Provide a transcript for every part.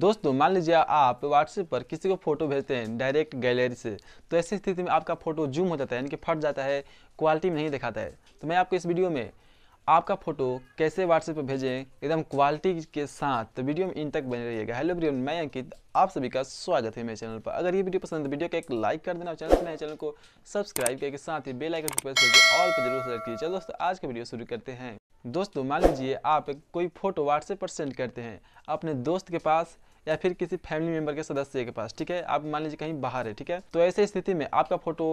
दोस्तों मान लीजिए आप व्हाट्सएप पर किसी को फोटो भेजते हैं डायरेक्ट गैलरी से तो ऐसी स्थिति में आपका फोटो जूम हो जाता है यानी कि फट जाता है क्वालिटी में नहीं दिखाता है तो मैं आपको इस वीडियो में आपका फोटो कैसे व्हाट्सएप पर भेजें एकदम क्वालिटी के साथ तो वीडियो में इन तक बने रहिएगा हेलो वीडियो मैं अंकित आप सभी का स्वागत है मेरे चैनल पर अगर ये वीडियो पसंद है वीडियो का एक लाइक कर देना और चैनल नए चैनल को सब्सक्राइब करके साथ ही बेलाइकन प्रेस करके ऑल पर जरूर सेलेक्ट कीजिए चलो दोस्तों आज का वीडियो शुरू करते हैं दोस्तों मान लीजिए आप कोई फ़ोटो व्हाट्सएप पर सेंड करते हैं अपने दोस्त के पास या फिर किसी फैमिली मेंबर के सदस्य के पास ठीक है आप मान लीजिए कहीं बाहर है ठीक है तो ऐसे स्थिति में आपका फ़ोटो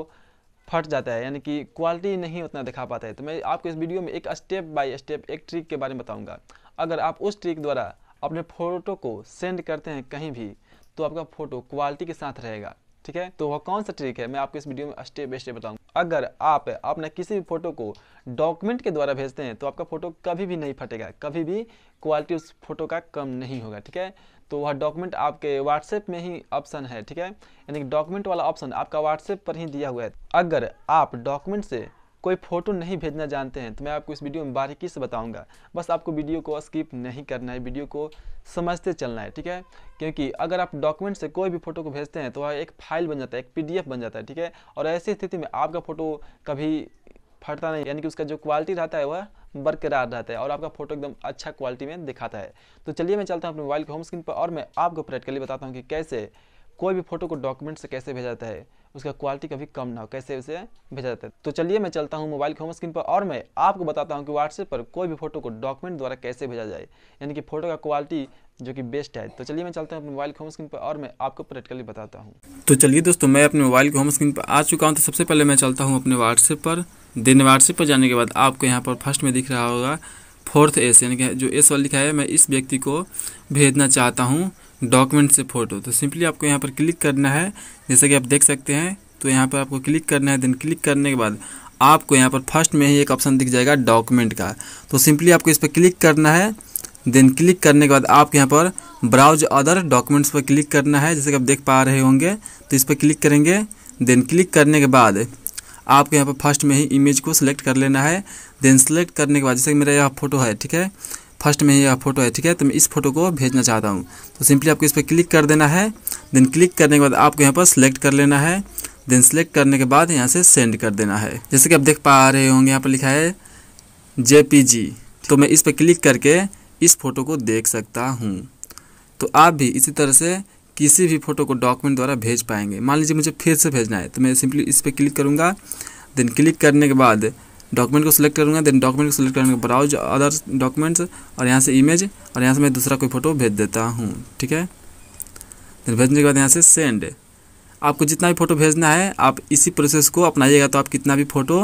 फट जाता है यानी कि क्वालिटी नहीं उतना दिखा पाता है तो मैं आपको इस वीडियो में एक स्टेप बाय स्टेप एक ट्रिक के बारे में बताऊंगा अगर आप उस ट्रिक द्वारा अपने फ़ोटो को सेंड करते हैं कहीं भी तो आपका फ़ोटो क्वालिटी के साथ रहेगा ठीक है तो वह कौन सा ट्रिक है मैं आपको इस वीडियो में स्टेप बाई स्टेप बताऊँगा अगर आप अपने किसी भी फोटो को डॉक्यूमेंट के द्वारा भेजते हैं तो आपका फोटो कभी भी नहीं फटेगा कभी भी क्वालिटी उस फोटो का कम नहीं होगा ठीक है तो वह डॉक्यूमेंट आपके व्हाट्सएप में ही ऑप्शन है ठीक है यानी डॉक्यूमेंट वाला ऑप्शन आपका व्हाट्सएप पर ही दिया हुआ है अगर आप डॉक्यूमेंट से कोई फ़ोटो नहीं भेजना जानते हैं तो मैं आपको इस वीडियो में बारीकी से बताऊंगा बस आपको वीडियो को स्किप नहीं करना है वीडियो को समझते चलना है ठीक है क्योंकि अगर आप डॉक्यूमेंट से कोई भी फोटो को भेजते हैं तो वह एक फाइल बन जाता है एक पीडीएफ बन जाता है ठीक है और ऐसी स्थिति में आपका फ़ोटो कभी फटता नहीं यानी कि उसका जो क्वालिटी रहता है वह बरकरार रहता है और आपका फोटो एकदम अच्छा क्वालिटी में दिखाता है तो चलिए मैं चलता हूँ अपने मोबाइल के होम स्क्रीन पर और मैं आपको प्रैक्टिकली बताता हूँ कि कैसे कोई भी फोटो को डॉक्यूमेंट से कैसे भेजा जाता है उसका क्वालिटी कभी कम ना हो कैसे उसे भेजा जाता है तो चलिए मैं चलता हूँ मोबाइल के होम स्क्रीन पर और मैं आपको बताता हूँ कि व्हाट्सएप पर कोई भी फोटो को डॉक्यूमेंट द्वारा कैसे भेजा जाए यानी कि फोटो का क्वालिटी जो कि बेस्ट है तो चलिए मैं चलता हूँ अपने मोबाइल के होम स्क्रीन पर और मैं आपको प्रैक्टिकली बताता हूँ तो चलिए दोस्तों मैं अपने मोबाइल के होम स्क्रीन पर आ चुका हूँ तो सबसे पहले मैं चलता हूँ अपने व्हाट्सएप पर देन व्हाट्सएप पर जाने के बाद आपको यहाँ पर फर्स्ट में दिख रहा होगा फोर्थ एस यानी कि जो एस वाला लिखा है मैं इस व्यक्ति को भेजना चाहता हूँ डॉक्यूमेंट से फ़ोटो तो सिंपली आपको यहाँ पर क्लिक करना है जैसा कि आप देख सकते हैं तो यहाँ पर आपको क्लिक करना है देन क्लिक करने के बाद आपको यहाँ पर फर्स्ट में ही एक ऑप्शन दिख जाएगा डॉक्यूमेंट का तो सिंपली आपको इस पर क्लिक करना है देन क्लिक करने के बाद आपको यहाँ पर ब्राउज अदर डॉक्यूमेंट्स पर क्लिक करना है जैसे कि आप देख पा रहे होंगे तो इस पर क्लिक करेंगे देन क्लिक करने के बाद आपको यहाँ पर फर्स्ट में ही इमेज को सिलेक्ट कर लेना है देन सेलेक्ट करने के बाद जैसे कि मेरा यह फ़ोटो है ठीक है फर्स्ट में यह फोटो है ठीक है तो मैं इस फोटो को भेजना चाहता हूँ तो सिंपली आपको इस पर क्लिक कर देना है देन क्लिक करने के बाद आपको यहाँ पर सेलेक्ट कर लेना है देन सेलेक्ट करने के बाद यहाँ से सेंड कर देना है जैसे कि आप देख पा रहे होंगे यहाँ पर लिखा है जे तो मैं इस पर क्लिक करके इस फोटो को देख सकता हूँ तो आप भी इसी तरह से किसी भी फोटो को डॉक्यूमेंट द्वारा भेज पाएंगे मान लीजिए मुझे फिर से भेजना है तो मैं सिंपली इस पर क्लिक करूँगा देन क्लिक करने के बाद डॉक्यूमेंट को सिलेक्ट करूँगा देन डॉक्यूमेंट को सिलेक्ट करने के ब्राउज अदर डॉक्यूमेंट्स और यहाँ से इमेज और यहाँ से मैं दूसरा कोई फोटो भेज देता हूँ ठीक है देन भेजने के बाद यहाँ से सेंड आपको जितना भी फ़ोटो भेजना है आप इसी प्रोसेस को अपनाइएगा तो आप कितना भी फ़ोटो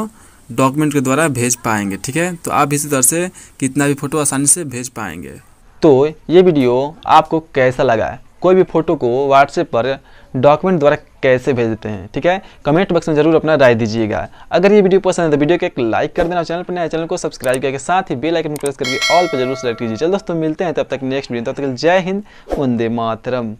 डॉक्यूमेंट के द्वारा भेज पाएंगे ठीक है तो आप इसी तरह से कितना भी फ़ोटो आसानी से भेज पाएंगे तो ये वीडियो आपको कैसा लगा कोई भी फ़ोटो को व्हाट्सएप पर डॉक्यूमेंट द्वारा कैसे भेजते हैं ठीक है कमेंट बॉक्स में जरूर अपना राय दीजिएगा अगर ये वीडियो पसंद है तो वीडियो को एक लाइक कर देना चैनल पर नया चैनल को सब्सक्राइब करके साथ ही बेल आइकन प्रेस करके ऑल पर जरूर सेलेक्ट कीजिए चलो दोस्तों मिलते हैं तब तक नेक्स्ट वीडियो तब तक जय हिंद वंदे मातरम